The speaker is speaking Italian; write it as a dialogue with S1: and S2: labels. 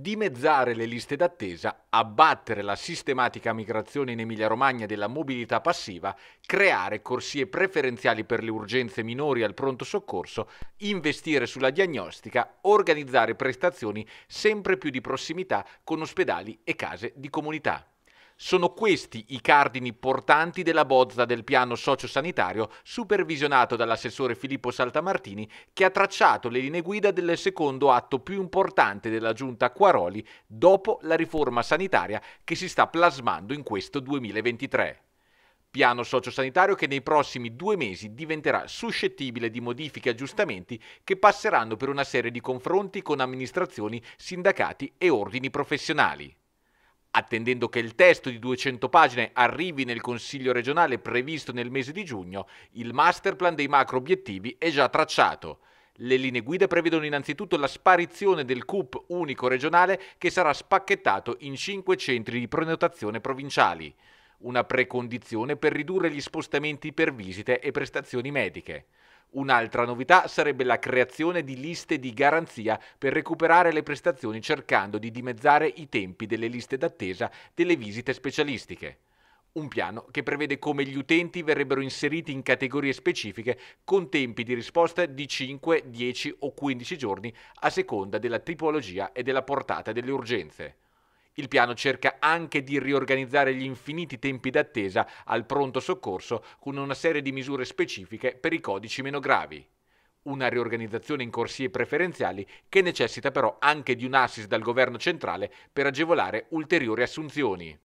S1: dimezzare le liste d'attesa, abbattere la sistematica migrazione in Emilia-Romagna della mobilità passiva, creare corsie preferenziali per le urgenze minori al pronto soccorso, investire sulla diagnostica, organizzare prestazioni sempre più di prossimità con ospedali e case di comunità. Sono questi i cardini portanti della bozza del piano sociosanitario supervisionato dall'assessore Filippo Saltamartini che ha tracciato le linee guida del secondo atto più importante della giunta Quaroli dopo la riforma sanitaria che si sta plasmando in questo 2023 piano sociosanitario che nei prossimi due mesi diventerà suscettibile di modifiche e aggiustamenti che passeranno per una serie di confronti con amministrazioni, sindacati e ordini professionali attendendo che il testo di 200 pagine arrivi nel Consiglio regionale previsto nel mese di giugno, il masterplan dei macro obiettivi è già tracciato. Le linee guida prevedono innanzitutto la sparizione del CUP unico regionale che sarà spacchettato in cinque centri di prenotazione provinciali, una precondizione per ridurre gli spostamenti per visite e prestazioni mediche. Un'altra novità sarebbe la creazione di liste di garanzia per recuperare le prestazioni cercando di dimezzare i tempi delle liste d'attesa delle visite specialistiche. Un piano che prevede come gli utenti verrebbero inseriti in categorie specifiche con tempi di risposta di 5, 10 o 15 giorni a seconda della tipologia e della portata delle urgenze. Il piano cerca anche di riorganizzare gli infiniti tempi d'attesa al pronto soccorso con una serie di misure specifiche per i codici meno gravi. Una riorganizzazione in corsie preferenziali che necessita però anche di un assist dal governo centrale per agevolare ulteriori assunzioni.